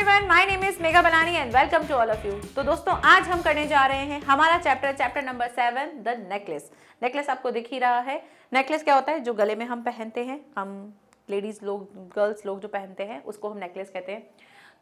Everyone my name is Megha Banani and welcome to all of you तो दोस्तों आज हम करने जा रहे हैं हमारा chapter chapter number seven the necklace necklace आपको दिख ही रहा है नेकलेस क्या होता है जो गले में हम पहनते हैं हम लेडीज लोग गर्ल्स लोग जो पहनते हैं उसको हम नेकलेस कहते हैं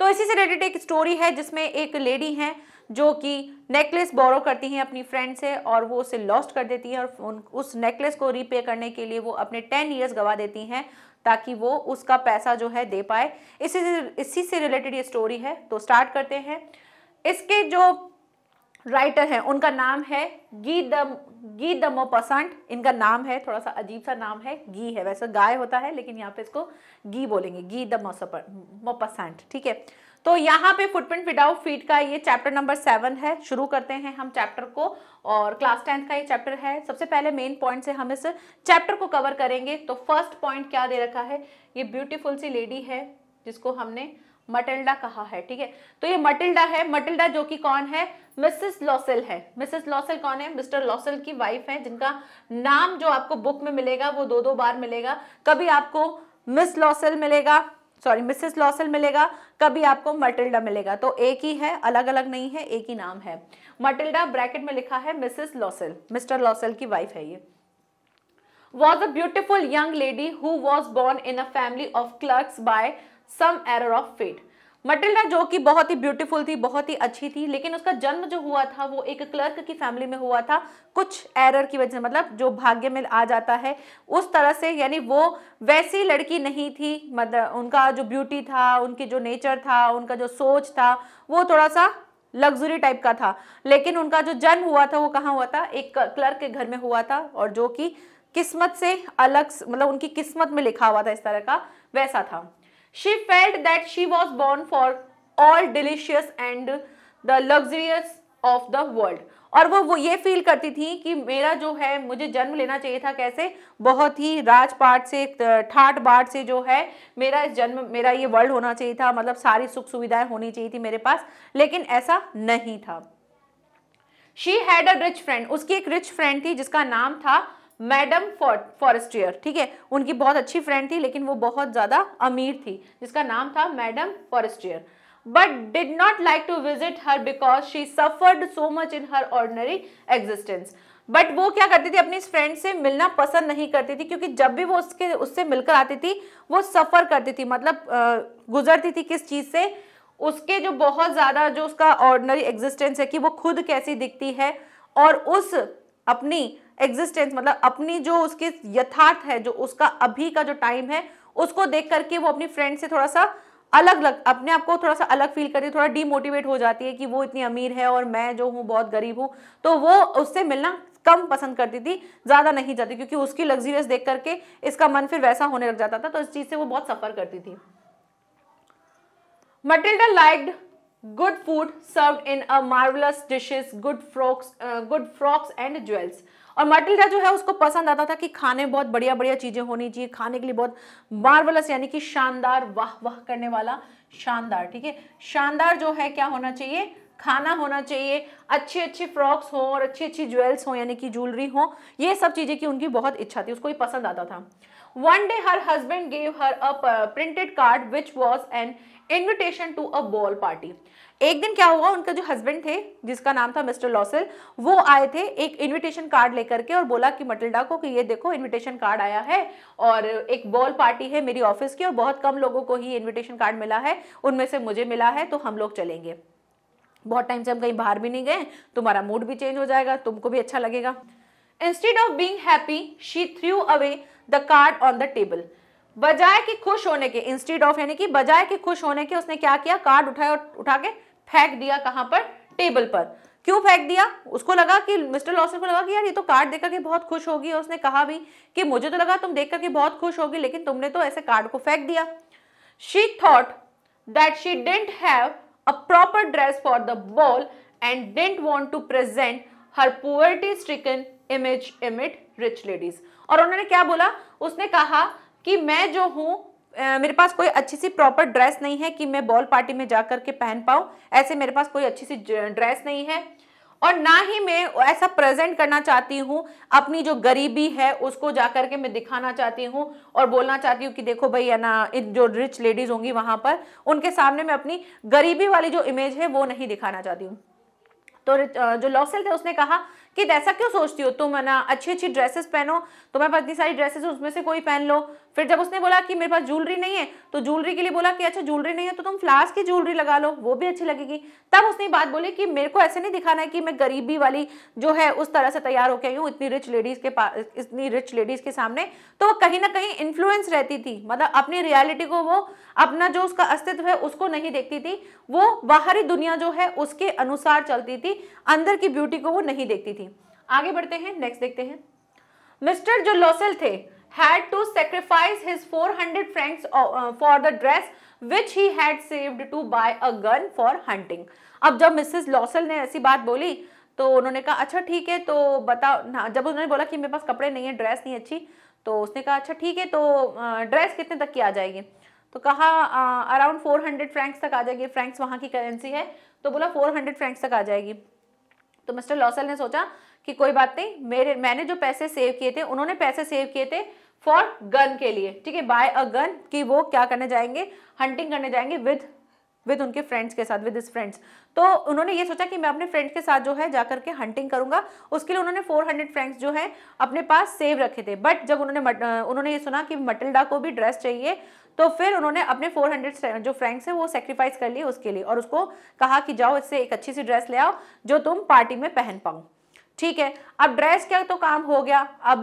तो इसी से रिलेटेड एक स्टोरी है जिसमें एक लेडी है जो कि नेकलेस बोरो करती हैं अपनी फ्रेंड से और वो उसे लॉस्ट कर देती हैं और उस नेकलेस को रीपे करने के लिए वो अपने टेन इयर्स गवा देती हैं ताकि वो उसका पैसा जो है दे पाए इसी से इसी से रिलेटेड ये स्टोरी है तो स्टार्ट करते हैं इसके जो राइटर हैं उनका नाम है गी दम गी दमो पसंट इनका नाम है थोड़ा सा अजीब सा नाम है गी है वैसे गाय होता है लेकिन यहाँ पे इसको गी बोलेंगे गी दमो मोपसंट ठीक है तो यहाँ पे फुटप्रिंट विदाउट फीट का ये चैप्टर नंबर सेवन है शुरू करते हैं हम चैप्टर को और क्लास टेंथ का ये चैप्टर है सबसे पहले मेन पॉइंट से हम इस चैप्टर को कवर करेंगे तो फर्स्ट पॉइंट क्या दे रखा है ये ब्यूटीफुल सी लेडी है जिसको हमने मटिल्डा कहा है ठीक है तो ये मटिल्डा है मटिल्डा जो कि कौन है मिसेस लॉसेल है मिसेस लॉसेल कौन है मिस्टर लॉसेल की वाइफ है जिनका नाम जो आपको बुक में मिलेगा वो दो दो बार मिलेगा कभी आपको मिस लॉसेल मिलेगा सॉरी मिसेस लॉसल मिलेगा कभी आपको मटिल्डा मिलेगा तो एक ही है अलग अलग नहीं है एक ही नाम है मटिल्डा ब्रैकेट में लिखा है मिसेस लॉसल मिस्टर लॉसल की वाइफ है ये was a beautiful young lady who was born in a family of clerk by some error of fate Matilda जो कि बहुत ही ब्यूटीफुल थी बहुत ही अच्छी थी लेकिन उसका जन्म जो हुआ था वो एक क्लर्क की फैमिली में हुआ था कुछ एरर की वजह मतलब जो भाग्य में आ जाता है उस तरह से यानी वो वैसी लड़की नहीं थी मतलब उनका जो ब्यूटी था उनकी जो नेचर था उनका जो सोच था वो थोड़ा सा लग्जरी टाइप का था लेकिन उनका जो जन्म हुआ था वो कहाँ हुआ था एक क्लर्क के घर में हुआ था और जो कि किस्मत से अलग मतलब उनकी किस्मत में लिखा हुआ था इस तरह का वैसा था she felt that she was born for all delicious and the luxurious of the world और वो वो ये फील करती थी कि मेरा जो है मुझे जन्म लेना चाहिए था कैसे बहुत ही राजपाट से ठाट बाट से जो है मेरा इस जन्म मेरा ये वर्ल्ड होना चाहिए था मतलब सारी सुख सुविधाएं होनी चाहिए थी मेरे पास लेकिन ऐसा नहीं था she had a rich friend उसकी एक रिच फ्रेंड थी जिसका नाम था मैडम फॉरेस्टियर ठीक है उनकी बहुत अच्छी फ्रेंड थी लेकिन वो बहुत ज़्यादा अमीर थी जिसका नाम था madam Forestier but did not like to visit her because she suffered so much in her ordinary existence but वो क्या करती थी अपनी इस फ्रेंड से मिलना पसंद नहीं करती थी क्योंकि जब भी वो उसके उससे मिलकर आती थी वो सफ़र करती थी मतलब गुजरती थी किस चीज़ से उसके जो बहुत ज़्यादा जो उसका ऑर्डनरी एग्जिस्टेंस है कि वो खुद कैसी दिखती है और उस अपनी एग्जिस्टेंस मतलब अपनी जो उसकी यथार्थ है जो उसका अभी का जो टाइम है उसको देख करके वो अपनी फ्रेंड से थोड़ा सा अलग अलग अपने आप को थोड़ा सा अलग फील करती है थोड़ा डीमोटिवेट हो जाती है कि वो इतनी अमीर है और मैं जो हूँ बहुत गरीब हूँ तो वो उससे मिलना कम पसंद करती थी ज़्यादा नहीं जाती क्योंकि उसकी लग्जरियस देख करके इसका मन फिर वैसा होने लग जाता था तो इस चीज़ से वो बहुत सफ़र करती थी Matilda liked good food serve in marvellous marvelous good frocks good frocks and jewels और मटिल्डा जो है उसको पसंद आता था कि खाने बहुत बढ़िया बढ़िया चीज़ें होनी चाहिए खाने के लिए बहुत मार्वलस यानी कि शानदार वाह वाह करने वाला शानदार ठीक है शानदार जो है क्या होना चाहिए खाना होना चाहिए अच्छे अच्छे फ्रॉक्स हो और अच्छी अच्छी ज्वेल्स हो यानी कि ज्वेलरी हो ये सब चीज़ें की उनकी बहुत इच्छा थी उसको ही पसंद आता था one day her husband gave her a printed card which was an invitation to a ball party एक दिन क्या हुआ उनका जो हस्बैंड थे जिसका नाम था मिस्टर लॉसल वो आए थे एक इनविटेशन कार्ड लेकर के और बोला कि मटिल्डा को कि ये देखो इनविटेशन कार्ड आया है और एक बॉल पार्टी है मेरी ऑफिस की और बहुत कम लोगों को ही इनविटेशन कार्ड मिला है उनमें से मुझे मिला है तो हम लोग चलेंगे बहुत टाइम से हम कहीं बाहर भी नहीं गए तुम्हारा मूड भी चेंज हो जाएगा तुमको भी अच्छा लगेगा instead of being happy she threw away the card on the table बजाय कि खुश होने के इंस्टीड ऑफ यानी कि बजाय कि खुश होने के उसने क्या किया कार्ड उठाया और उठा के फेंक दिया कहां पर टेबल पर क्यों फेंक दिया उसको लगा कि मिस्टर लॉसन को लगा कि यार ये तो कार्ड देखकर के बहुत खुश होगी और उसने कहा भी कि मुझे तो लगा तुम देख करके बहुत खुश होगी लेकिन तुमने तो ऐसे कार्ड को फेंक दिया she thought that she didn't have a proper dress for the ball and didn't want to present her poverty stricken image amid rich ladies और उन्होंने क्या बोला उसने कहा कि मैं जो हूँ मेरे पास कोई अच्छी सी प्रॉपर ड्रेस नहीं है कि मैं बॉल पार्टी में जा करके पहन पाऊँ ऐसे मेरे पास कोई अच्छी सी ड्रेस नहीं है और ना ही मैं ऐसा प्रेजेंट करना चाहती हूँ अपनी जो गरीबी है उसको जा करके मैं दिखाना चाहती हूँ और बोलना चाहती हूँ कि देखो भाई है ना जो रिच लेडीज़ होंगी वहां पर उनके सामने मैं अपनी गरीबी वाली जो इमेज है वो नहीं दिखाना चाहती हूँ तो जो लॉसल थे उसने कहा कि ऐसा क्यों सोचती हो तुम है ना अच्छी अच्छी ड्रेसेस पहनो तुम्हें तो इतनी सारी ड्रेसेस उसमें से कोई पहन लो फिर जब उसने बोला कि मेरे पास ज्वेलरी नहीं है तो ज्वेलरी के लिए बोला कि अच्छा ज्वेलरी नहीं है तो तुम फ्लास की ज्वेलरी लगा लो वो भी अच्छी लगेगी तब उसने बात बोली कि मेरे को ऐसे नहीं दिखाना है कि मैं गरीबी वाली जो है उस तरह से तैयार होकर आई हूँ इतनी रिच लेडीज के पास इतनी रिच लेडीज के सामने तो वो कहीं ना कहीं इन्फ्लुएंस रहती थी मतलब अपनी रियालिटी को वो अपना जो उसका अस्तित्व है उसको नहीं देखती थी वो बाहरी दुनिया जो है उसके अनुसार चलती थी अंदर की ब्यूटी को वो नहीं देखती थी आगे बढ़ते हैं नेक्स्ट देखते हैं मिस्टर जो लोसेल थे had to sacrifice his 400 francs for the dress which he had saved to buy a gun for hunting. ab jab mrs lossel ne aisi baat boli to unhone kaha acha theek hai to batao jab unhone bola ki mere paas kapde nahi hai dress nahi achhi to usne kaha acha theek hai to dress kitne tak ki aa jayegi तो कहा around four hundred Franks तक आ जाएगी Franks वहाँ की currency है तो बोला four hundred Franks तक आ जाएगी तो मिस्टर लॉसल ने सोचा कि कोई बात नहीं मेरे मैंने जो पैसे सेव किए थे उन्होंने पैसे सेव किए थे फॉर गन के लिए ठीक है बाय अ गन कि वो क्या करने जाएंगे हंटिंग करने जाएंगे विद विद उनके फ्रेंड्स के साथ विद इस फ्रेंड्स तो उन्होंने ये सोचा कि मैं अपने फ्रेंड के साथ जो है जाकर के हंटिंग करूंगा उसके लिए उन्होंने 400 हंड्रेड फ्रेंड्स जो है अपने पास सेव रखे थे बट जब उन्होंने उन्होंने ये सुना कि मटिल्डा को भी ड्रेस चाहिए तो फिर उन्होंने अपने 400 जो फ्रेंड्स है वो सेक्रीफाइस कर लिए उसके लिए और उसको कहा कि जाओ इससे एक अच्छी सी ड्रेस ले आओ जो तुम पार्टी में पहन पाऊँ ठीक है अब ड्रेस का तो काम हो गया अब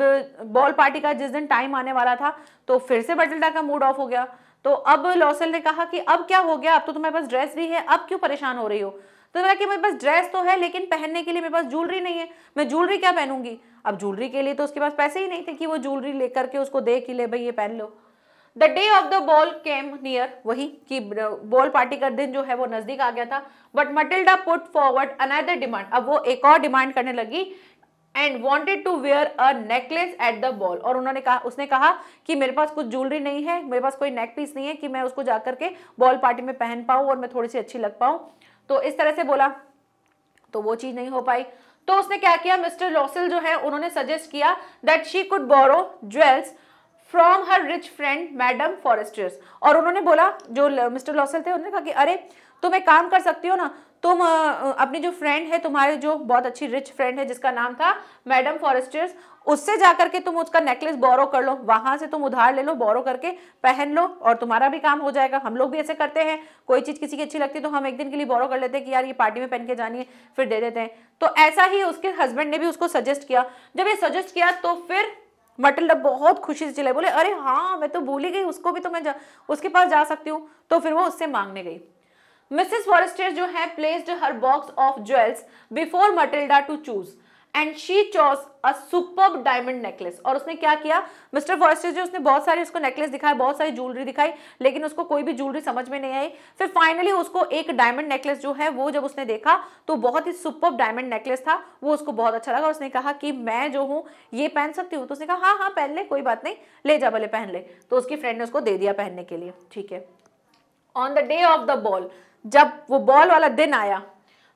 बॉल पार्टी का जिस दिन टाइम आने वाला था तो फिर से बटलडा का मूड ऑफ हो गया तो अब लॉसल ने कहा कि अब क्या हो गया अब तो तुम्हारे पास ड्रेस भी है अब क्यों परेशान हो रही हो तो बोला कि मेरे पास ड्रेस तो है लेकिन पहनने के लिए मेरे पास ज्वेलरी नहीं है मैं ज्वेलरी क्या पहनूंगी अब ज्वेलरी के लिए तो उसके पास पैसे ही नहीं थे कि वो ज्वेलरी लेकर के उसको दे कि ले भाई ये पहन लो the day of the ball came near वही कि बॉल पार्टी का दिन जो है वो नजदीक आ गया था but Matilda put forward another demand अब वो एक और डिमांड करने लगी and wanted to wear a necklace at the ball और उन्होंने कहा उसने कहा कि मेरे पास कुछ ज्वेलरी नहीं है मेरे पास कोई नेक पीस नहीं है कि मैं उसको जा करके बॉल पार्टी में पहन पाऊँ और मैं थोड़ी सी अच्छी लग पाऊँ तो इस तरह से बोला तो वो चीज़ नहीं हो पाई तो उसने क्या किया मिस्टर लॉसल जो है उन्होंने सजेस्ट किया that she could borrow jewels from her rich friend madam Forestier's और उन्होंने बोला जो मिस्टर लॉसल थे उन्होंने कहा कि अरे तुम एक काम कर सकती हो ना तुम अपनी जो फ्रेंड है तुम्हारे जो बहुत अच्छी रिच फ्रेंड है जिसका नाम था मैडम फॉरेस्टर्स उससे जाकर के तुम उसका नेकलेस बोरो कर लो वहां से तुम उधार ले लो बोरो करके पहन लो और तुम्हारा भी काम हो जाएगा हम लोग भी ऐसे करते हैं कोई चीज़ किसी की अच्छी लगती है तो हम एक दिन के लिए बोरो कर लेते हैं कि यार ये पार्टी में पहन के जानी है फिर दे देते हैं तो ऐसा ही उसके हस्बैंड ने भी उसको सजेस्ट किया जब ये सजेस्ट किया तो फिर मटिल्डा बहुत खुशी से चिल्लाई बोले अरे हाँ मैं तो भूली गई उसको भी तो मैं जा, उसके पास जा सकती हूँ तो फिर वो उससे मांगने गई मिसेस फॉरेस्टर जो है placed her box of jewels before Matilda to choose and she chose a super diamond necklace और उसने क्या किया मिस्टर फॉरेस्टर जो उसने बहुत सारे उसको नेकलेस दिखाए बहुत सारी ज्वेलरी दिखाई लेकिन उसको कोई भी ज्वेलरी समझ में नहीं आई फिर फाइनली उसको एक डायमंड नेकलेस जो है वो जब उसने देखा तो बहुत ही सुपर डायमंड नेकलेस था वो उसको बहुत अच्छा लगा उसने कहा कि मैं जो हूँ ये पहन सकती हूँ तो उसने कहा हाँ हाँ पहन ले कोई बात नहीं ले जा भले पहन ले तो उसकी फ्रेंड ने उसको दे दिया पहनने के लिए ठीक है on the day of the ball जब वो बॉल वाला दिन आया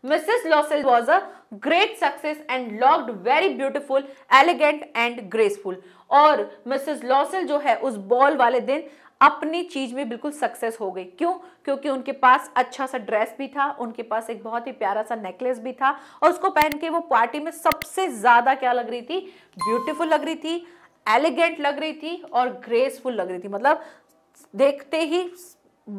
Mrs. Lossell was a great success and looked very beautiful, elegant and graceful. और Mrs. Lossell जो है उस ball वाले दिन अपनी चीज में बिल्कुल सक्सेस हो गई क्यों क्योंकि उनके पास अच्छा सा ड्रेस भी था उनके पास एक बहुत ही प्यारा सा नेकलेस भी था और उसको पहन के वो पार्टी में सबसे ज्यादा क्या लग रही थी ब्यूटीफुल लग रही थी एलिगेंट लग रही थी और ग्रेसफुल लग रही थी मतलब देखते ही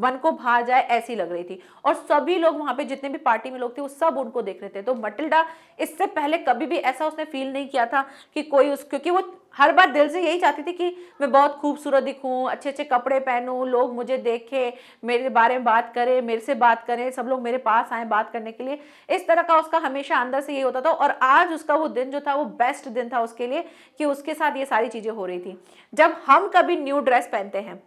मन को भा जाए ऐसी लग रही थी और सभी लोग वहां पे जितने भी पार्टी में लोग थे वो सब उनको देख रहे थे तो मटिल्डा इससे पहले कभी भी ऐसा उसने फील नहीं किया था कि कोई उस क्योंकि वो हर बार दिल से यही चाहती थी कि मैं बहुत खूबसूरत दिखूं अच्छे अच्छे कपड़े पहनूं लोग मुझे देखें मेरे बारे में बात करें मेरे से बात करें सब लोग मेरे पास आए बात करने के लिए इस तरह का उसका हमेशा अंदर से यही होता था और आज उसका वो दिन जो था वो बेस्ट दिन था उसके लिए कि उसके साथ ये सारी चीज़ें हो रही थी जब हम कभी न्यू ड्रेस पहनते हैं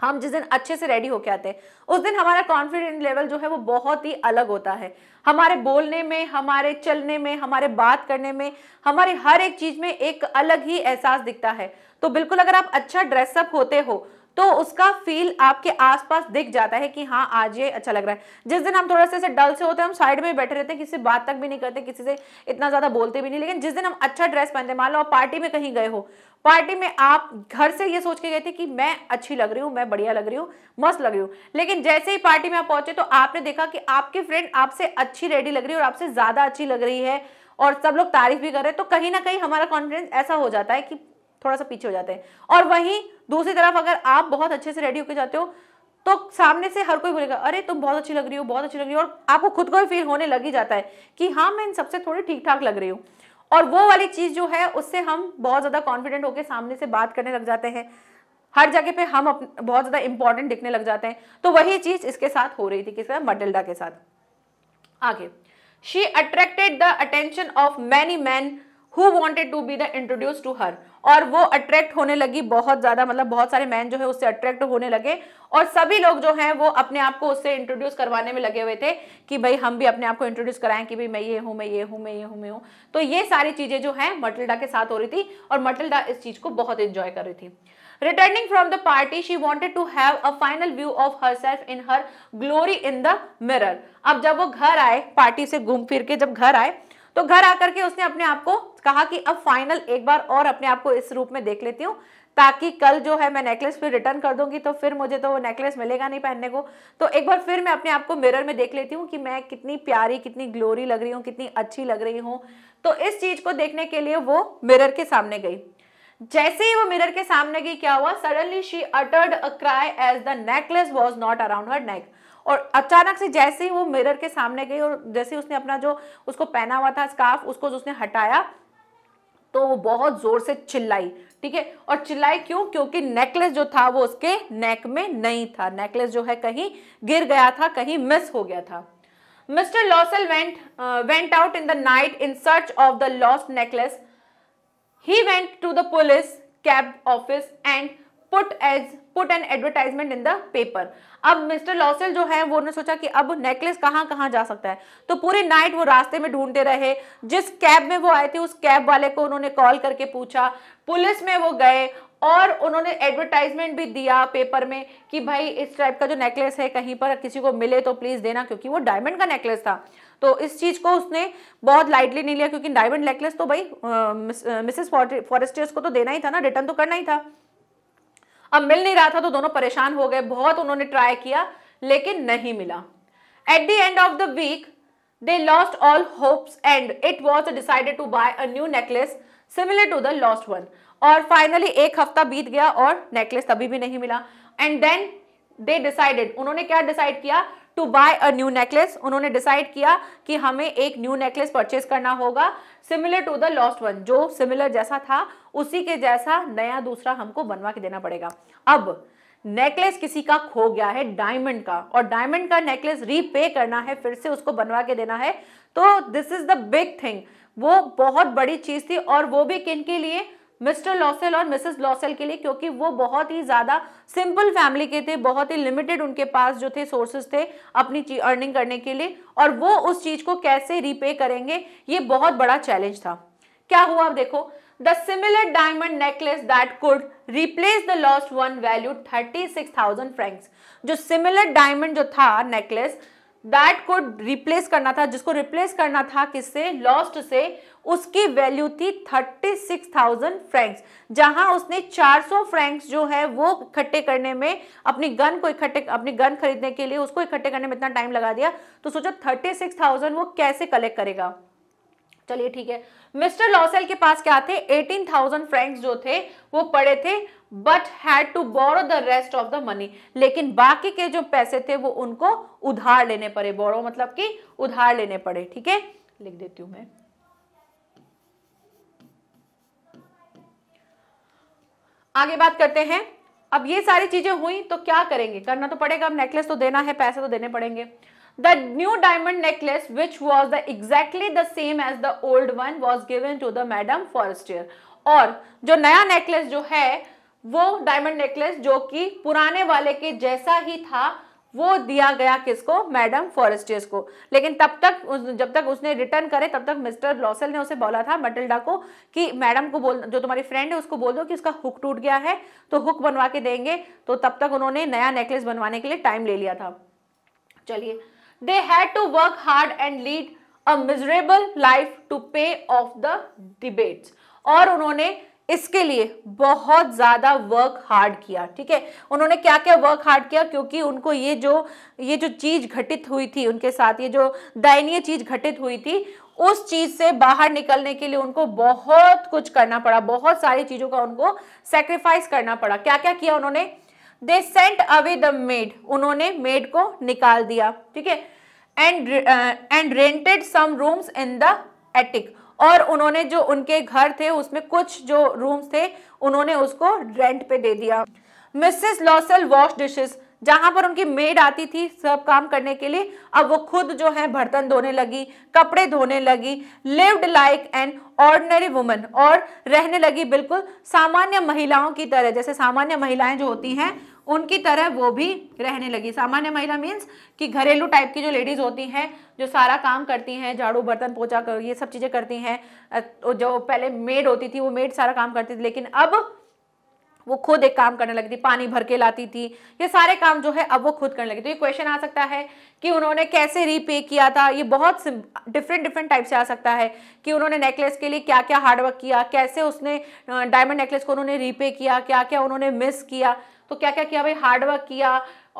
हम जिस दिन अच्छे से रेडी होके आते हैं उस दिन हमारा कॉन्फिडेंस लेवल जो है वो बहुत ही अलग होता है हमारे बोलने में हमारे चलने में हमारे बात करने में हमारे हर एक चीज में एक अलग ही एहसास दिखता है तो बिल्कुल अगर आप अच्छा ड्रेसअप होते हो तो उसका फील आपके आसपास दिख जाता है कि हाँ आज ये अच्छा लग रहा है जिस दिन हम थोड़ा सा डल से होते हैं हम साइड में बैठे रहते हैं किसी से बात तक भी नहीं करते किसी से इतना ज़्यादा बोलते भी नहीं लेकिन जिस दिन हम अच्छा ड्रेस पहनते मान लो आप पार्टी में कहीं गए हो पार्टी में आप घर से ये सोच के गए थे कि मैं अच्छी लग रही हूँ मैं बढ़िया लग रही हूँ मस्त लग रही हूँ लेकिन जैसे ही पार्टी में आप पहुंचे तो आपने देखा कि आपकी फ्रेंड आपसे अच्छी रेडी लग रही है और आपसे ज़्यादा अच्छी लग रही है और सब लोग तारीफ भी कर रहे हैं तो कहीं ना कहीं हमारा कॉन्फिडेंस ऐसा हो जाता है कि थोड़ा सा पीछे हो जाते हैं और वहीं दूसरी तरफ अगर आप बहुत अच्छे से रेडी होकर जाते हो तो सामने से हर कोई बोलेगा अरे तुम बहुत अच्छी लग रही हो बहुत अच्छी लग रही हो और आपको खुद को ही फील होने लग ही जाता है कि हाँ मैं इन सबसे थोड़ी ठीक ठाक लग रही हूँ और वो वाली चीज़ जो है उससे हम बहुत ज़्यादा कॉन्फिडेंट होकर सामने से बात करने लग जाते हैं हर जगह पे हम बहुत ज़्यादा इंपॉर्टेंट दिखने लग जाते हैं तो वही चीज़ इसके साथ हो रही थी किसके साथ मटिल्डा के साथ आगे she attracted the attention of many men who wanted to be the introduced to her और वो अट्रैक्ट होने लगी बहुत ज़्यादा मतलब बहुत सारे मैन जो है उससे अट्रैक्ट होने लगे और सभी लोग जो हैं वो अपने आप को उससे इंट्रोड्यूस करवाने में लगे हुए थे कि भाई हम भी अपने आप को इंट्रोड्यूस कराएं कि भाई मैं ये हूँ मैं ये हूँ मैं ये हूँ मैं हूँ तो ये सारी चीज़ें जो है मटलडा के साथ हो रही थी और मटलडा इस चीज़ को बहुत इंजॉय कर रही थी returning from the party she wanted to have a final view of herself in her glory in the mirror अब जब वो घर आए पार्टी से घूम फिर के जब घर आए तो घर आकर के उसने अपने आप को कहा कि अब फाइनल एक बार और अपने आप को इस रूप में देख लेती हूँ ताकि कल जो है मैं नेकलेस फिर रिटर्न कर दूंगी तो फिर मुझे तो वो नेकलेस मिलेगा नहीं पहनने को तो एक बार फिर मैं अपने आप को मिरर में देख लेती हूँ कि मैं कितनी प्यारी कितनी ग्लोरी लग रही हूँ कितनी अच्छी लग रही हूँ तो इस चीज़ को देखने के लिए वो मिरर के सामने गई जैसे ही वो मिरर के सामने गई क्या हुआ suddenly she uttered a cry as the necklace was not around her neck और अचानक से जैसे ही वो मिरर के सामने गई और जैसे उसने अपना जो उसको पहना हुआ था स्कार्फ उसको उसने हटाया तो वो बहुत ज़ोर से चिल्लाई ठीक है और चिल्लाई क्यों क्योंकि नेकलेस जो था वो उसके नेक में नहीं था नेकलेस जो है कहीं गिर गया था कहीं मिस हो गया था Mr Loisel went went out in the night in search of the lost necklace he went to the police cab office and put as put an advertisement in the paper अब Mr Loisel जो है वो उन्होंने सोचा कि अब necklace कहाँ कहाँ जा सकता है तो पूरी नाइट वो रास्ते में ढूंढते रहे जिस कैब में वो आए थे उस कैब वाले को उन्होंने कॉल करके पूछा पुलिस में वो गए और उन्होंने एडवर्टाइजमेंट भी दिया पेपर में कि भाई इस टाइप का जो नेकलेस है कहीं पर किसी को मिले तो प्लीज़ देना क्योंकि वो डायमंड का नेकलेस था तो इस चीज़ को उसने बहुत लाइटली नहीं लिया क्योंकि डायमंड नेकलेस तो भाई मिसेस फॉरेस्टर्स को तो देना ही था ना रिटर्न तो करना ही था अब मिल नहीं रहा था तो दोनों परेशान हो गए बहुत उन्होंने ट्राई किया लेकिन नहीं मिला at the end of the week they lost all hopes and it was decided to buy a new necklace similar to the lost one और फाइनली एक हफ्ता बीत गया और नेकलेस तभी भी नहीं मिला एंड देन दे डिसाइडेड उन्होंने क्या डिसाइड किया to buy a new necklace उन्होंने डिसाइड किया कि हमें एक न्यू नेकलेस परचेज करना होगा similar to the lost one जो सिमिलर जैसा था उसी के जैसा नया दूसरा हमको बनवा के देना पड़ेगा अब नेकलेस किसी का खो गया है डायमंड का और डायमंड का नेकलेस रीपे करना है फिर से उसको बनवा के देना है तो this is the big thing वो बहुत बड़ी चीज थी और वो भी किन के लिए मिस्टर लॉसेल और मिसेस लॉसेल के लिए क्योंकि वो बहुत ही ज़्यादा सिंपल फैमिली के थे बहुत ही लिमिटेड उनके पास जो थे सोर्सेस थे अपनी अर्निंग करने के लिए और वो उस चीज़ को कैसे रीपे करेंगे ये बहुत बड़ा चैलेंज था क्या हुआ आप देखो the similar diamond necklace that could replace the lost one value thirty six thousand francs जो सिमिलर डायमंड जो था नेकलेस दैट को रिप्लेस करना था जिसको रिप्लेस करना था किससे लॉस्ट से उसकी वैल्यू थी थर्टी सिक्स थाउजेंड फ्रैंक्स जहां उसने चार सौ फ्रैंक्स जो है वो इकट्ठे करने में अपनी गन को इकट्ठे अपनी गन खरीदने के लिए उसको इकट्ठे करने में इतना टाइम लगा दिया तो सोचो थर्टी सिक्स थाउजेंड वो कैसे कलेक्ट करेगा चलिए ठीक है मिस्टर लॉसेल के पास क्या थे 18,000 फ्रैंक्स जो थे वो पड़े थे but had to borrow the rest of the money लेकिन बाकी के जो पैसे थे वो उनको उधार लेने पड़े बोरो मतलब कि उधार लेने पड़े ठीक है लिख देती हूँ मैं आगे बात करते हैं अब ये सारी चीजें हुई तो क्या करेंगे करना तो पड़ेगा अब नेकलेस तो देना है पैसे तो देने पड़ेंगे the new diamond necklace which was the exactly the same as the old one was given to the madam forestier और जो नया नेकलेस जो है वो डायमंड नेकलेस जो कि पुराने वाले के जैसा ही था वो दिया गया किसको मैडम फॉरेस्टियर्स को लेकिन तब तक जब तक उसने रिटर्न करे तब तक मिस्टर लॉसल ने उसे बोला था मटिल्डा को कि मैडम को बोल जो तुम्हारी फ्रेंड है उसको बोल दो कि उसका हुक टूट गया है तो हुक बनवा के देंगे तो तब तक उन्होंने नया नेकलेस बनवाने के लिए टाइम ले लिया था चलिए they had to work hard and lead a miserable life to pay off the debates और उन्होंने इसके लिए बहुत ज़्यादा वर्क हार्ड किया ठीक है उन्होंने क्या क्या वर्क हार्ड किया क्योंकि उनको ये जो ये जो चीज़ घटित हुई थी उनके साथ ये जो दयनीय चीज़ घटित हुई थी उस चीज़ से बाहर निकलने के लिए उनको बहुत कुछ करना पड़ा बहुत सारी चीज़ों का उनको सेक्रीफाइस करना पड़ा क्या क्या किया उन्होंने they sent away the maid उन्होंने मेड को निकाल दिया ठीक है and and rented some rooms in the attic और उन्होंने जो उनके घर थे उसमें कुछ जो रूम्स थे उन्होंने उसको रेंट पे दे दिया मिसेस लॉसल वॉश डिशेस जहां पर उनकी मेड आती थी सब काम करने के लिए अब वो खुद जो है बर्तन धोने लगी कपड़े धोने लगी lived like an ordinary woman और रहने लगी बिल्कुल सामान्य महिलाओं की तरह जैसे सामान्य महिलाएं जो होती हैं उनकी तरह वो भी रहने लगी सामान्य महिला मीन्स कि घरेलू टाइप की जो लेडीज़ होती हैं जो सारा काम करती हैं झाड़ू बर्तन पोछा कर ये सब चीज़ें करती हैं तो जो पहले मेड होती थी वो मेड सारा काम करती थी लेकिन अब वो खुद एक काम करने लगी थी पानी भर के लाती थी ये सारे काम जो है अब वो खुद करने लगी तो ये क्वेश्चन आ सकता है कि उन्होंने कैसे रीपे किया था ये बहुत डिफरेंट डिफरेंट टाइप से आ सकता है कि उन्होंने नेकलेस के लिए क्या क्या हार्डवर्क किया कैसे उसने डायमंड नेकलेस को उन्होंने रीपे किया क्या क्या उन्होंने मिस किया तो क्या क्या किया भाई हार्डवर्क किया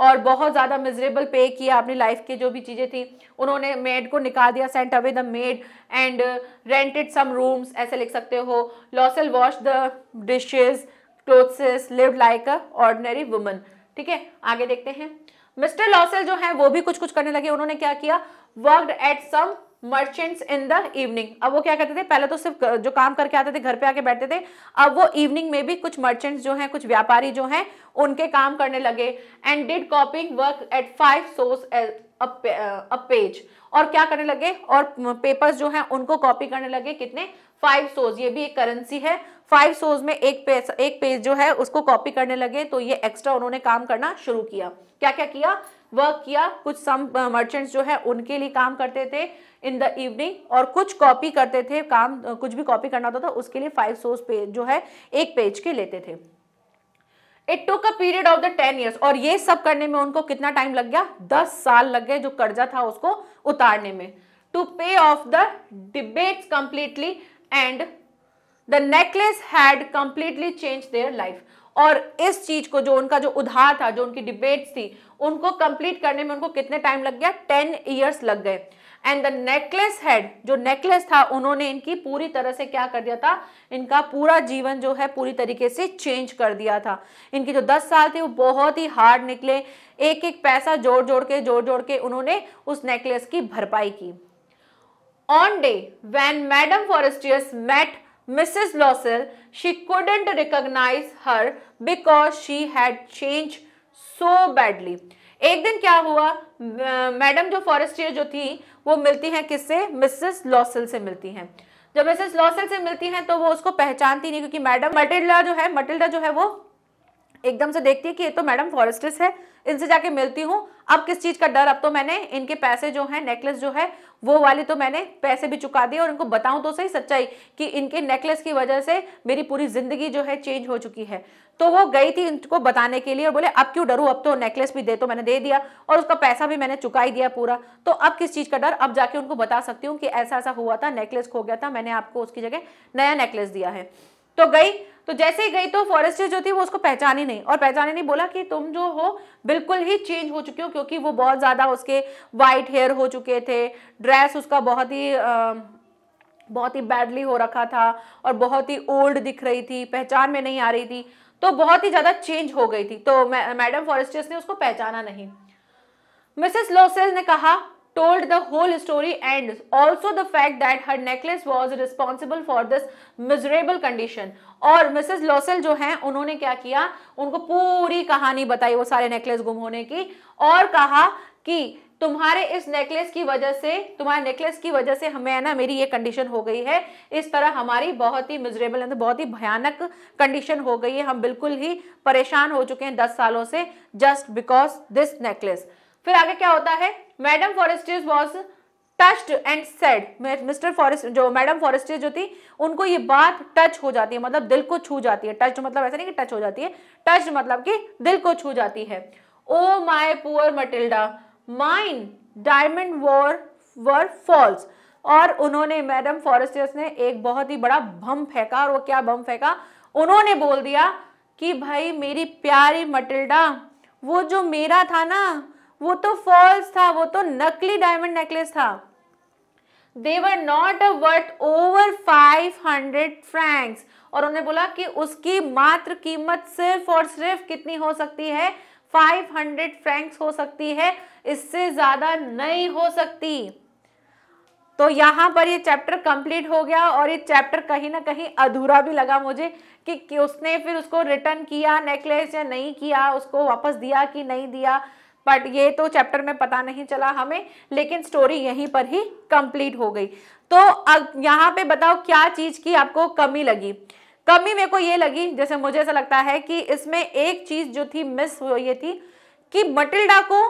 और बहुत ज़्यादा मिजरेबल पे किया अपनी लाइफ के जो भी चीज़ें थी उन्होंने मेड को निकाल दिया sent away the maid and rented some rooms ऐसे लिख सकते हो Loisel wash the dishes clothes live like a ordinary woman ठीक है आगे देखते हैं मिस्टर लॉसल जो है वो भी कुछ कुछ करने लगे उन्होंने क्या किया worked at some merchants in the evening अब वो क्या करते थे पहले तो सिर्फ जो काम करके आते थे घर पे आके बैठते थे अब वो इवनिंग में भी कुछ मर्चेंट्स जो हैं कुछ व्यापारी जो हैं उनके काम करने लगे and did copying work at five source a page और क्या करने लगे और पेपर्स जो हैं उनको कॉपी करने लगे कितने फाइव सोज ये भी एक करेंसी है फाइव सोज में एक पेज एक पेज जो है उसको कॉपी करने लगे तो ये एक्स्ट्रा उन्होंने काम करना शुरू किया क्या क्या किया वर्क किया कुछ सम मर्चेंट्स uh, जो है उनके लिए काम करते थे इन द इवनिंग और कुछ कॉपी करते थे काम uh, कुछ भी कॉपी करना होता था उसके लिए फाइव सोर्स पेज जो है एक पेज के लेते थे it took a period of the ten years और ये सब करने में उनको कितना टाइम लग गया दस साल लग गए जो कर्जा था उसको उतारने में to pay off the debts completely and the necklace had completely change their life और इस चीज को जो उनका जो उधार था जो उनकी डिबेट थी उनको कंप्लीट करने में उनको कितने टाइम लग गया टेन ईयर्स लग गए एंड द नेकलेस हेड जो नेकलेस था उन्होंने इनकी पूरी तरह से क्या कर दिया था इनका पूरा जीवन जो है पूरी तरीके से चेंज कर दिया था इनकी जो दस साल थे वो बहुत ही हार्ड निकले एक एक पैसा जोड़ जोड़ के जोड़ जोड़ के उन्होंने उस नेकलेस की भरपाई की one day when madam Forestier met Mrs. Lossell, she couldn't recognize her because she had changed so badly. एक दिन क्या हुआ मैडम जो फॉरेस्टियर जो थी वो मिलती हैं किससे मिसेस लॉसल से मिलती हैं जब मिसेस लॉसल से मिलती हैं तो वो उसको पहचानती नहीं क्योंकि मैडम मटिल्डा जो है मटिल्डा जो है वो एकदम से देखती है कि ये तो मैडम फॉरेस्टिस है इनसे जाके मिलती हूँ अब किस चीज का डर अब तो मैंने इनके पैसे जो है नेकलेस जो है वो वाली तो मैंने पैसे भी चुका दिए और इनको बताऊं तो सही सच्चाई कि इनके नेकलेस की वजह से मेरी पूरी जिंदगी जो है चेंज हो चुकी है तो वो गई थी इनको बताने के लिए और बोले अब क्यों डरू अब तो नेकलेस भी दे तो मैंने दे दिया और उसका पैसा भी मैंने चुका ही दिया पूरा तो अब किस चीज का डर अब जाके उनको बता सकती हूँ कि ऐसा ऐसा हुआ था नेकलेस खो गया था मैंने आपको उसकी जगह नया नेकलेस दिया है तो गई तो जैसे ही गई तो फॉरेस्टर जो थी वो उसको पहचानी नहीं और पहचानी नहीं बोला कि तुम जो हो बिल्कुल ही चेंज हो चुके हो क्योंकि वो बहुत ज़्यादा उसके वाइट हेयर हो चुके थे ड्रेस उसका बहुत ही आ, बहुत ही बैडली हो रखा था और बहुत ही ओल्ड दिख रही थी पहचान में नहीं आ रही थी तो बहुत ही ज़्यादा चेंज हो गई थी तो मैडम फॉरेस्टर्स ने उसको पहचाना नहीं मिसेस लोसेल ने कहा told the whole story and also the fact that her necklace was responsible for this miserable condition और मिसेस लॉसल जो हैं उन्होंने क्या किया उनको पूरी कहानी बताई वो सारे नेकलेस गुम होने की और कहा कि तुम्हारे इस नेकलेस की वजह से तुम्हारे नेकलेस की वजह से हमें ना मेरी ये कंडीशन हो गई है इस तरह हमारी बहुत ही मिजरेबल तो बहुत ही भयानक कंडीशन हो गई है हम बिल्कुल ही परेशान हो चुके हैं दस सालों से जस्ट बिकॉज दिस नेकलेस फिर आगे क्या होता है madam Forestier's was touched and said Mr Forest जो मैडम फॉरेस्टर्स जो थी उनको ये बात टच हो जाती है मतलब दिल को छू जाती है टच मतलब ऐसा नहीं कि टच हो जाती है टच मतलब कि दिल को छू जाती है oh my poor Matilda mine diamond war were false और उन्होंने मैडम फॉरेस्टर्स ने एक बहुत ही बड़ा बम फेंका और वो क्या बम फेंका उन्होंने बोल दिया कि भाई मेरी प्यारी मटिल्डा वो जो मेरा था ना वो तो फॉल्स था वो तो नकली डायमंड नेकलेस था they were not a worth over hundred francs और उन्होंने बोला कि उसकी मात्र कीमत सिर्फ और सिर्फ कितनी हो सकती है हंड्रेड फ्रैंक्स हो सकती है इससे ज्यादा नहीं हो सकती तो यहां पर ये चैप्टर कंप्लीट हो गया और ये चैप्टर कहीं ना कहीं अधूरा भी लगा मुझे कि, कि उसने फिर उसको रिटर्न किया नेकलेस या नहीं किया उसको वापस दिया कि नहीं दिया बट ये तो चैप्टर में पता नहीं चला हमें लेकिन स्टोरी यहीं पर ही कंप्लीट हो गई तो अब यहाँ पे बताओ क्या चीज़ की आपको कमी लगी कमी मेरे को ये लगी जैसे मुझे ऐसा लगता है कि इसमें एक चीज़ जो थी मिस हो ये थी कि मटिल्डा को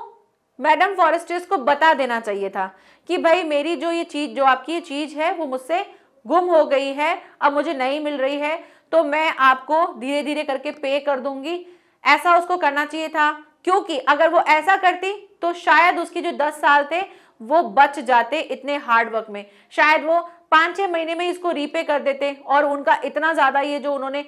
मैडम फॉरेस्टर्स को बता देना चाहिए था कि भाई मेरी जो ये चीज़ जो आपकी ये चीज़ है वो मुझसे गुम हो गई है अब मुझे नहीं मिल रही है तो मैं आपको धीरे धीरे करके पे कर दूंगी ऐसा उसको करना चाहिए था क्योंकि अगर वो ऐसा करती तो शायद उसके जो दस साल थे वो बच जाते इतने हार्ड वर्क में शायद वो पांच छह महीने में इसको रीपे कर देते और उनका इतना ज़्यादा ये जो उन्होंने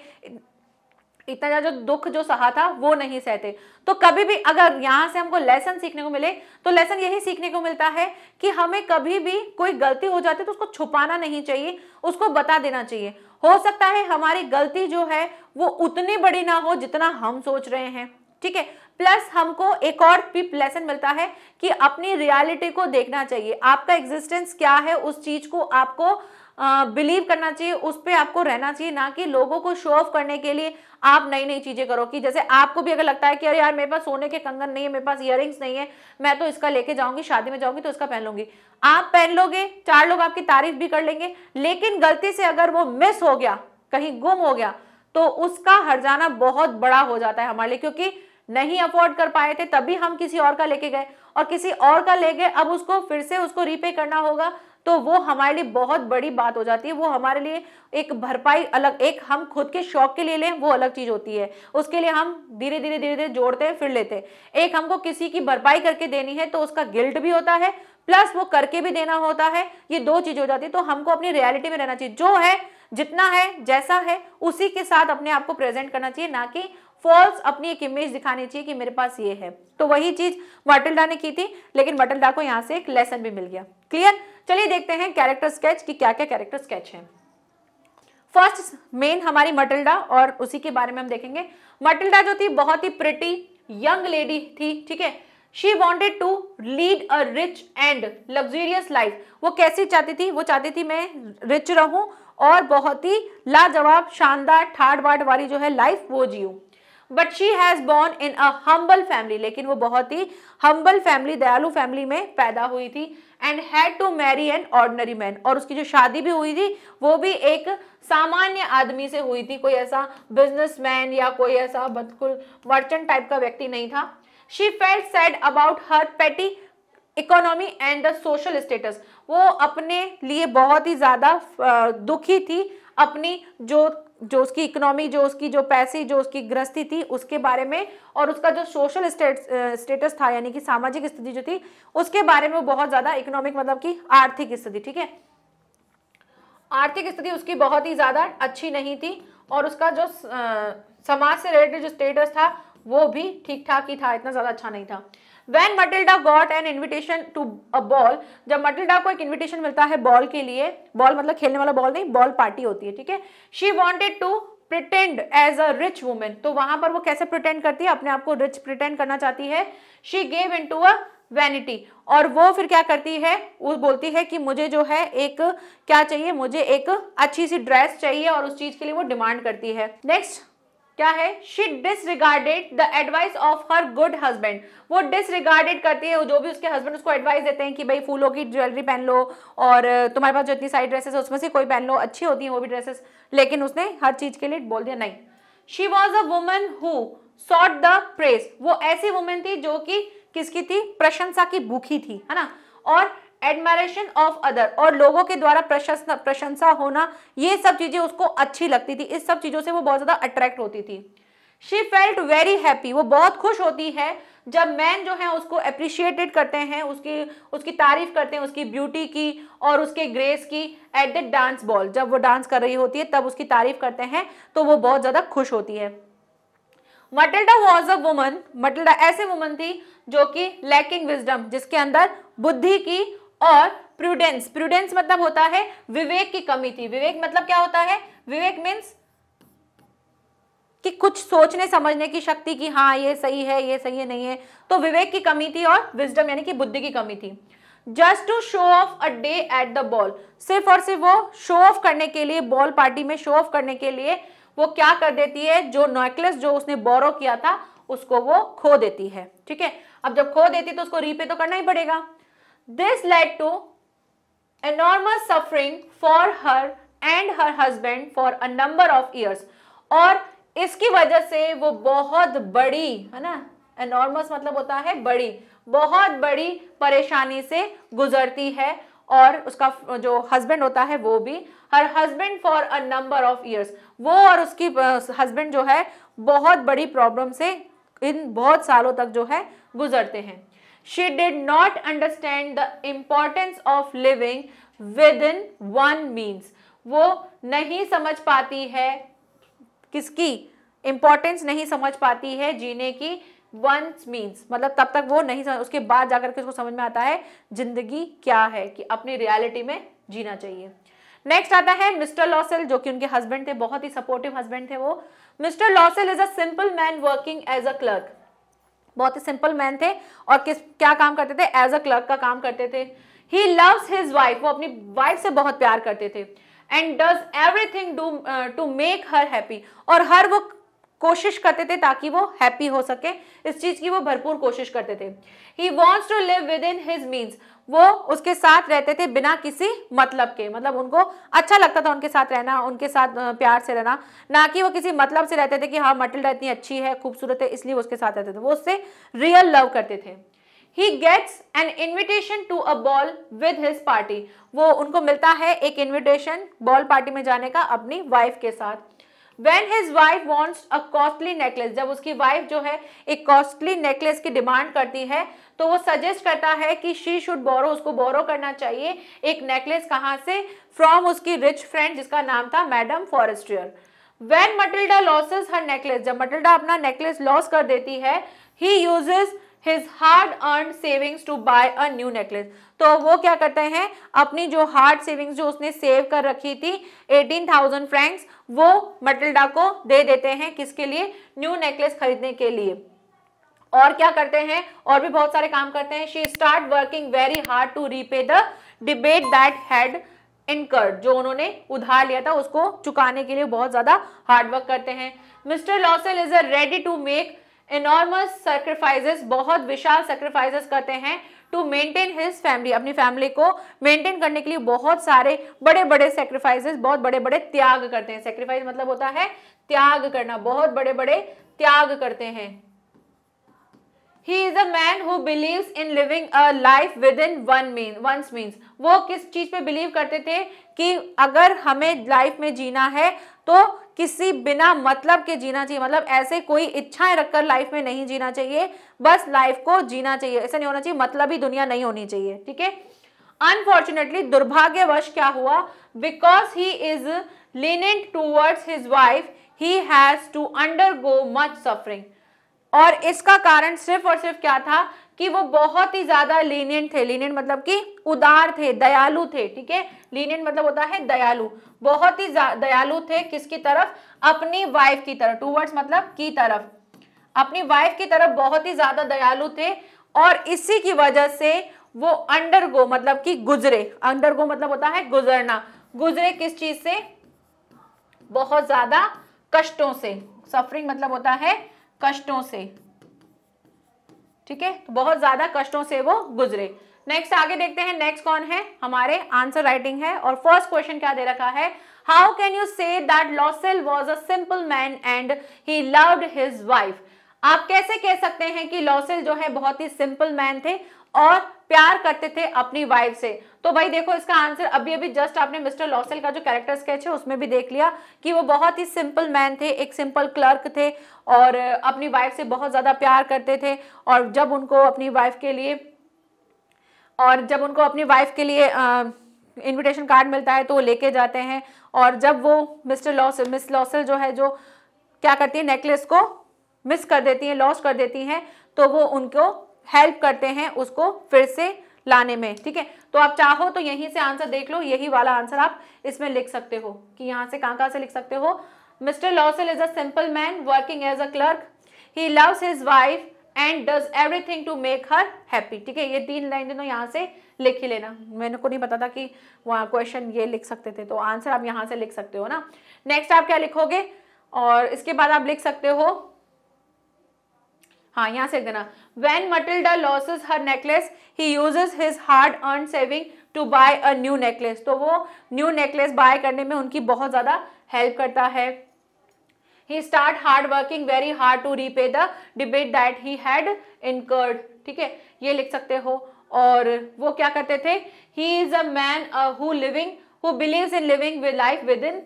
इतना ज़्यादा जो दुख जो सहा था वो नहीं सहते तो कभी भी अगर यहां से हमको लेसन सीखने को मिले तो लेसन यही सीखने को मिलता है कि हमें कभी भी कोई गलती हो जाती है तो उसको छुपाना नहीं चाहिए उसको बता देना चाहिए हो सकता है हमारी गलती जो है वो उतनी बड़ी ना हो जितना हम सोच रहे हैं ठीक है प्लस हमको एक और भी लेसन मिलता है कि अपनी रियलिटी को देखना चाहिए आपका एग्जिस्टेंस क्या है उस चीज को आपको बिलीव करना चाहिए उस पर आपको रहना चाहिए ना कि लोगों को शो ऑफ करने के लिए आप नई नई चीज़ें करो कि जैसे आपको भी अगर लगता है कि अरे यार मेरे पास सोने के कंगन नहीं है मेरे पास इयर नहीं है मैं तो इसका लेके जाऊंगी शादी में जाऊंगी तो इसका पहन लूंगी आप पहन लोगे चार लोग आपकी तारीफ भी कर लेंगे लेकिन गलती से अगर वो मिस हो गया कहीं गुम हो गया तो उसका हर बहुत बड़ा हो जाता है हमारे लिए क्योंकि नहीं अफोर्ड कर पाए थे तभी हम किसी और का लेके गए और किसी और का ले गए अब उसको फिर से उसको रीपे करना होगा तो वो हमारे लिए बहुत बड़ी बात हो जाती है वो हमारे लिए एक भरपाई अलग एक हम खुद के शौक के लिए लें वो अलग चीज़ होती है उसके लिए हम धीरे धीरे धीरे धीरे जोड़ते हैं फिर लेते हैं एक हमको किसी की भरपाई करके देनी है तो उसका गिल्ट भी होता है प्लस वो करके भी देना होता है ये दो चीज़ हो जाती है तो हमको अपनी रियलिटी में रहना चाहिए जो है जितना है जैसा है उसी के साथ अपने आप को प्रेजेंट करना चाहिए ना कि फॉल्स अपनी एक इमेज दिखानी चाहिए कि मेरे पास ये है तो वही चीज वाटिल्डा ने की थी लेकिन वाटिल्डा को यहाँ से एक लेसन भी मिल गया क्लियर चलिए देखते हैं कैरेक्टर स्केच की क्या क्या कैरेक्टर स्केच है फर्स्ट मेन हमारी मटिल्डा और उसी के बारे में हम देखेंगे मटिल्डा जो थी बहुत ही प्रिटी यंग लेडी थी ठीक है she wanted to lead a rich and luxurious life वो कैसी चाहती थी वो चाहती थी मैं रिच रहूं और बहुत ही लाजवाब शानदार ठाट बाट वाली जो है लाइफ वो जीऊ but she has born in a humble family लेकिन वो बहुत ही हम्बल फैमिली दयालु फैमिली में पैदा हुई थी and had to marry an ordinary man और उसकी जो शादी भी हुई थी वो भी एक सामान्य आदमी से हुई थी कोई ऐसा बिजनेसमैन या कोई ऐसा बदकुल मर्चेंट टाइप का व्यक्ति नहीं था she fell sad about her petty economy and the social status वो अपने लिए बहुत ही ज़्यादा दुखी थी अपनी जो जो उसकी इकोनॉमी जो उसकी जो पैसे जो उसकी ग्रस्थी थी उसके बारे में और उसका जो सोशल स्टेटस था यानी कि सामाजिक स्थिति जो थी उसके बारे में बहुत ज़्यादा इकोनॉमिक मतलब कि आर्थिक स्थिति ठीक है आर्थिक स्थिति उसकी बहुत ही ज़्यादा अच्छी नहीं थी और उसका जो समाज से रिलेटेड जो स्टेटस था वो भी ठीक ठाक ही था इतना ज़्यादा अच्छा नहीं था when Matilda got an invitation to a ball जब मटिल्डा को एक इन्विटेशन मिलता है बॉल के लिए बॉल मतलब खेलने वाला बॉल नहीं बॉल पार्टी होती है ठीक है she wanted to pretend as a rich women तो वहां पर वो कैसे प्रिटेंड करती है अपने आप को रिच प्रिटेंड करना चाहती है she gave in to a vanity और वो फिर क्या करती है वो बोलती है कि मुझे जो है एक क्या चाहिए मुझे एक अच्छी सी ड्रेस चाहिए और उस चीज के लिए वो डिमांड करती है नेक्स्ट क्या है she disregarded the advice of her good husband वो डिसरिगार्डेड करती है जो भी उसके हस्बैंड उसको एडवाइस देते हैं कि भाई फूलों की ज्वेलरी पहन लो और तुम्हारे पास जो इतनी सारी ड्रेसेस है उसमें से कोई पहन लो अच्छी होती है वो भी ड्रेसेस लेकिन उसने हर चीज़ के लिए बोल दिया नहीं she was a woman who sought the praise वो ऐसी वुमेन थी जो कि किसकी थी प्रशंसा की भूखी थी है ना और एडमायरेशन ऑफ अदर और लोगों के द्वारा प्रशंसा होना ये सब चीज़ें उसको अच्छी लगती थी इस सब चीज़ों से वो बहुत ज़्यादा अट्रैक्ट होती थी शी फेल्ट वेरी हैप्पी वो बहुत खुश होती है जब मैन जो है उसको अप्रिशिएटेड करते हैं उसकी उसकी तारीफ करते हैं उसकी ब्यूटी की और उसके ग्रेस की एट द डांस बॉल जब वो डांस कर रही होती है तब उसकी तारीफ करते हैं तो वो बहुत ज़्यादा खुश होती है Matilda was a woman Matilda ऐसे वुमन थी जो कि लैकिंग विजडम जिसके अंदर बुद्धि की और प्रूडेंस प्रूडेंस मतलब होता है विवेक की कमी थी विवेक मतलब क्या होता है विवेक मीन्स कि कुछ सोचने समझने की शक्ति कि हाँ ये सही है ये सही है नहीं है तो विवेक की कमी थी और विजडम यानी कि बुद्धि की कमी थी just to show off a day at the ball सिर्फ और सिर्फ वो शो ऑफ करने के लिए बॉल पार्टी में शो ऑफ करने के लिए वो क्या कर देती है जो नेकलेस जो उसने बोरो किया था उसको वो खो देती है ठीक है अब जब खो देती है तो उसको रीपे तो करना ही पड़ेगा This led to enormous suffering for her and her husband for a number of years और इसकी वजह से वो बहुत बड़ी है ना एनॉर्मस मतलब होता है बड़ी बहुत बड़ी परेशानी से गुजरती है और उसका जो हस्बैंड होता है वो भी her husband for a number of years वो और उसकी हस्बैंड जो है बहुत बड़ी प्रॉब्लम से इन बहुत सालों तक जो है गुजरते हैं she did not understand the importance of living within one means वो नहीं समझ पाती है किसकी इंपॉर्टेंस नहीं समझ पाती है जीने की वंस मीन्स मतलब तब तक वो नहीं समझ उसके बाद जाकर के उसको समझ में आता है जिंदगी क्या है कि अपनी रियलिटी में जीना चाहिए नेक्स्ट आता है मिस्टर लॉसेल जो कि उनके हस्बैंड थे बहुत ही सपोर्टिव हस्बैंड थे वो Mr Loisel is a simple man working as a clerk बहुत ही सिंपल मैन थे और किस क्या काम करते थे एज अ क्लर्क का काम करते थे ही लव्स हिज वाइफ वो अपनी वाइफ से बहुत प्यार करते थे and does thing do to make her happy और हर वो कोशिश करते थे ताकि वो हैप्पी हो सके इस चीज़ की वो भरपूर कोशिश करते थे he wants to live with in his means वो उसके साथ रहते थे बिना किसी मतलब के मतलब उनको अच्छा लगता था उनके साथ रहना उनके साथ प्यार से रहना ना कि वो किसी मतलब से रहते थे कि हाँ मटिल्डा इतनी अच्छी है खूबसूरत है इसलिए वो उसके साथ रहते थे वो उससे रियल लव करते थे he gets an invitation to a ball with his party वो उनको मिलता है एक इन्विटेशन बॉल पार्टी में जाने का अपनी वाइफ के साथ when his wife wants a costly necklace जब उसकी वाइफ जो है एक कॉस्टली नेकलेस की डिमांड करती है तो वो सजेस्ट करता है कि शी शुड बोरो उसको बोरो करना चाहिए एक नेकलेस कहाँ से फ्रॉम उसकी रिच फ्रेंड जिसका नाम था madam Forestier when Matilda loses her necklace जब मटिल्डा अपना नेकलेस लॉस कर देती है he uses his hard earn savings to buy a new necklace तो वो क्या करते हैं अपनी जो हार्ड सेविंग्स जो उसने सेव कर रखी थी एटीन थाउजेंड फ्रेंक्स वो मटिल्डा को दे देते हैं किसके लिए न्यू नेकलेस खरीदने के लिए और क्या करते हैं और भी बहुत सारे काम करते हैं she start working very hard to repay the डिबेट दैट हैड इनकर्ड जो उन्होंने उधार लिया था उसको चुकाने के लिए बहुत ज्यादा हार्डवर्क करते हैं Mr Loisel is a ready to make enormous sacrifices बहुत विशाल सेक्रीफाइजेस करते हैं टू मेंटेन हिज फैमिली अपनी फैमिली को मेंटेन करने के लिए बहुत सारे बड़े बड़े सेक्रीफाइजेस बहुत बड़े बड़े त्याग करते हैं सेक्रीफाइस मतलब होता है त्याग करना बहुत बड़े बड़े त्याग करते हैं he is a man who believes in living a life with in one mean one's means वो किस चीज पे बिलीव करते थे कि अगर हमें लाइफ में जीना है तो किसी बिना मतलब के जीना चाहिए मतलब ऐसे कोई इच्छाएं रखकर लाइफ में नहीं जीना चाहिए बस लाइफ को जीना चाहिए ऐसा नहीं होना चाहिए मतलब ही दुनिया नहीं होनी चाहिए ठीक है अनफॉर्चुनेटली दुर्भाग्यवश क्या हुआ because he is lenient towards his wife he has to undergo much suffering और इसका कारण सिर्फ और सिर्फ क्या था कि वो बहुत ही ज्यादा लीनियंट थे लीनियंट मतलब कि उदार थे दयालु थे ठीक है लीनियंट मतलब होता है दयालु बहुत ही दयालु थे किसकी तरफ अपनी वाइफ की तरफ टू वर्ड्स मतलब की तरफ अपनी वाइफ की तरफ बहुत ही ज्यादा दयालु थे और इसी की वजह से वो अंडरगो मतलब कि गुजरे अंडरगो मतलब होता है गुजरना गुजरे किस चीज से बहुत ज्यादा कष्टों से सफरिंग मतलब होता है कष्टों से ठीक है तो बहुत ज्यादा कष्टों से वो गुजरे नेक्स्ट आगे देखते हैं नेक्स्ट कौन है हमारे आंसर राइटिंग है और फर्स्ट क्वेश्चन क्या दे रखा है how can you say that Loisel was a simple man and he loved his wife आप कैसे कह सकते हैं कि लॉसेल जो है बहुत ही सिंपल मैन थे और प्यार करते थे अपनी वाइफ से तो भाई देखो इसका आंसर अभी अभी जस्ट आपने मिस्टर लॉसेल का जो कैरेक्टर स्केच है उसमें भी देख लिया कि वो बहुत ही सिंपल मैन थे एक सिंपल क्लर्क थे और अपनी वाइफ से बहुत ज़्यादा प्यार करते थे और जब उनको अपनी वाइफ के लिए और जब उनको अपनी वाइफ के लिए इनविटेशन कार्ड मिलता है तो वो लेके जाते हैं और जब वो मिस्टर लॉस मिस लॉसल जो है जो क्या करती है नेकलेस को मिस कर देती हैं लॉस कर देती हैं तो वो उनको हेल्प करते हैं उसको फिर से लाने में ठीक है तो आप चाहो तो यहीं से आंसर देख लो यही वाला आंसर आप इसमें लिख सकते हो कि यहाँ से कहाँ कहाँ से लिख सकते हो Mr Loisel is a simple man working as a clerk he loves his wife and does everything to make her happy ठीक है ये तीन लाइन दोनों यहाँ से लिख ही लेना मैंने को नहीं पता था कि वहाँ क्वेश्चन ये लिख सकते थे तो आंसर आप यहाँ से लिख सकते हो ना नेक्स्ट आप क्या लिखोगे और इसके बाद आप लिख सकते हो हाँ यहाँ से देना when Matilda loses her necklace he uses his hard earn saving to buy a new necklace तो वो न्यू नेकलेस बाय करने में उनकी बहुत ज़्यादा हेल्प करता है he start hard working very hard to repay the डिबेट दैट ही हैड इनकर्ड ठीक है ये लिख सकते हो और वो क्या करते थे he is a man who living who believes in living with life with in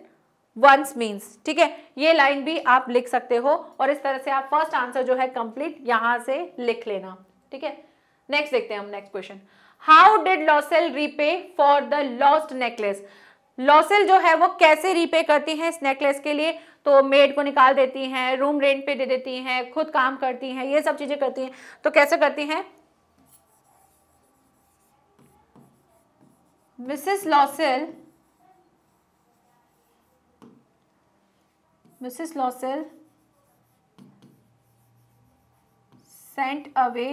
one's means ठीक है ये लाइन भी आप लिख सकते हो और इस तरह से आप फर्स्ट आंसर जो है कंप्लीट यहां से लिख लेना ठीक है नेक्स्ट देखते हैं हम next question how did Loisel repay for the lost necklace Loisel जो है वो कैसे रीपे करती है इस नेकलेस के लिए तो मेड को निकाल देती हैं रूम रेंट पे दे देती हैं खुद काम करती हैं ये सब चीज़ें करती हैं तो कैसे करती हैं Mrs Loisel Mrs Loisel sent away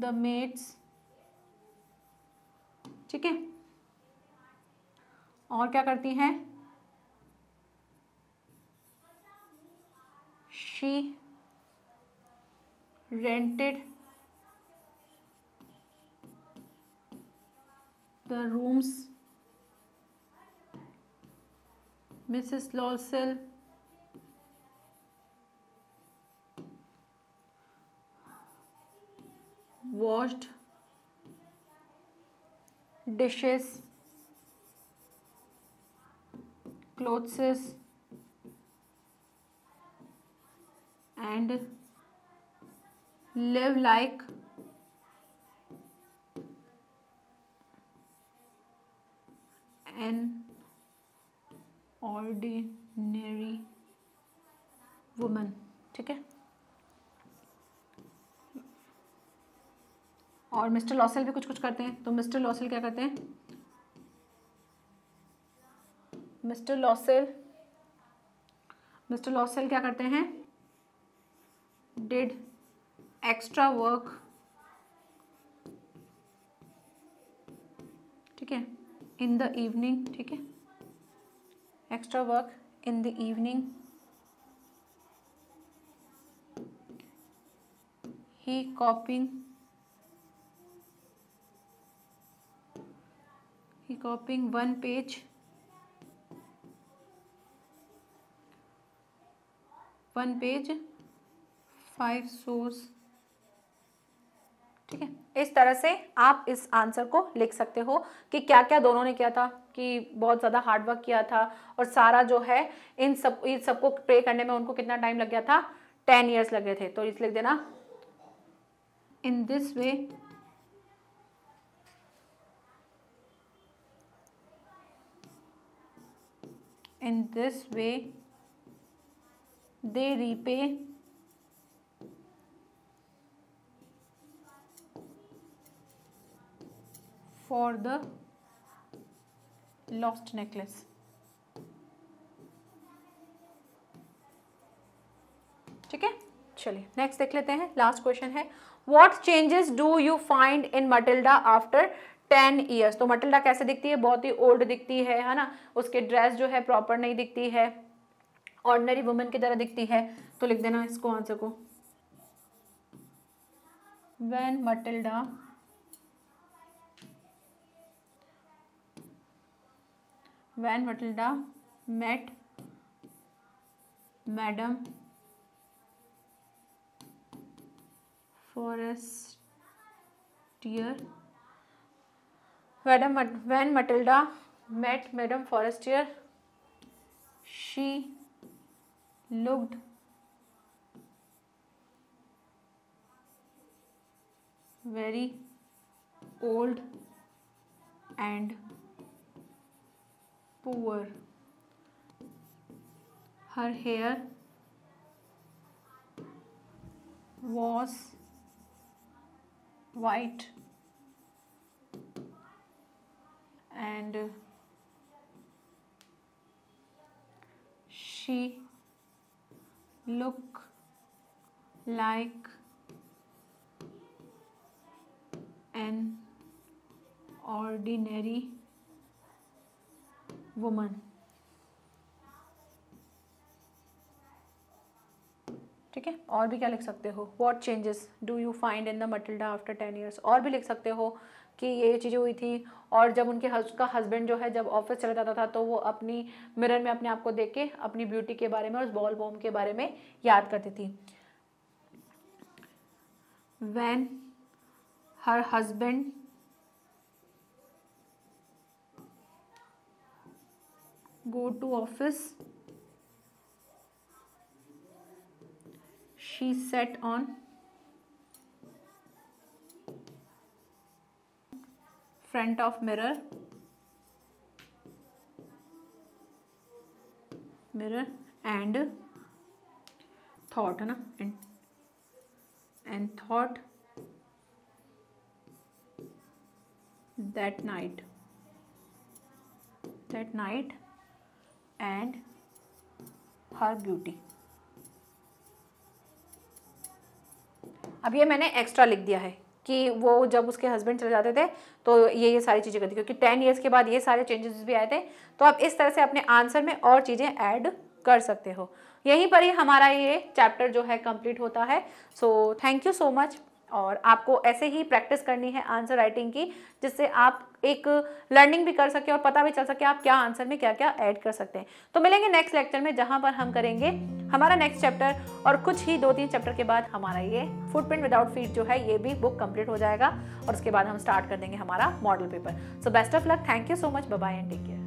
the maids ठीक है और क्या करती हैं she rented the rooms Mrs Loisel washed dishes clothes and live like an ordinary woman ठीक है और मिस्टर लॉसल भी कुछ कुछ करते हैं तो मिस्टर लॉसल क्या करते हैं मिस्टर लॉसेल मिस्टर लॉसेल क्या करते हैं डिड एक्स्ट्रा वर्क ठीक है इन द इवनिंग ठीक है extra work in the evening he copying he copying one page one page five source ठीक है इस तरह से आप इस आंसर को लिख सकते हो कि क्या क्या दोनों ने किया था कि बहुत ज़्यादा हार्डवर्क किया था और सारा जो है इन सब इन सबको प्रे करने में उनको कितना टाइम लग गया था टेन ईयर्स लग गए थे तो इस लिख देना in this way in this way they repay for the lost necklace ठीक है चलिए नेक्स्ट देख लेते हैं लास्ट क्वेश्चन है what changes do you find in Matilda after ten years तो मटिल्डा कैसे दिखती है बहुत ही ओल्ड दिखती है है ना उसके ड्रेस जो है प्रॉपर नहीं दिखती है ऑर्डनरी वुमेन की तरह दिखती है तो लिख देना इसको आंसर को when Matilda when Matilda met madam Forestier madam when Matilda met madam Forestier she looked very old and poor. Her hair was white and she look like an ordinary woman ठीक है और भी क्या लिख सकते हो what changes do you find in the Matilda after ten years और भी लिख सकते हो कि ये चीज़ें हुई थी और जब उनके हस, का हस्बैंड जो है जब ऑफिस चला जाता था तो वो अपनी मिरर में अपने आप को देख के अपनी ब्यूटी के बारे में और बॉल बॉम के बारे में याद करती थी when her husband go to office she sat on front of mirror mirror and thought है ना and and thought that night that night and her beauty अब ये मैंने एक्स्ट्रा लिख दिया है कि वो जब उसके हस्बैंड चले जाते थे तो ये ये सारी चीज़ें करती क्योंकि टेन ईयर्स के बाद ये सारे चेंजेस भी आए थे तो आप इस तरह से अपने आंसर में और चीज़ें ऐड कर सकते हो यहीं पर ही हमारा ये चैप्टर जो है कंप्लीट होता है so thank you so much और आपको ऐसे ही प्रैक्टिस करनी है आंसर राइटिंग की जिससे आप एक लर्निंग भी कर सके और पता भी चल सके आप क्या आंसर में क्या क्या ऐड कर सकते हैं तो मिलेंगे नेक्स्ट लेक्चर में जहाँ पर हम करेंगे हमारा नेक्स्ट चैप्टर और कुछ ही दो तीन चैप्टर के बाद हमारा ये फुटप्रिंट विदाउट फीट जो है ये भी बुक कंप्लीट हो जाएगा और उसके बाद हम स्टार्ट कर देंगे हमारा model paper so best of luck thank you so much bye and take care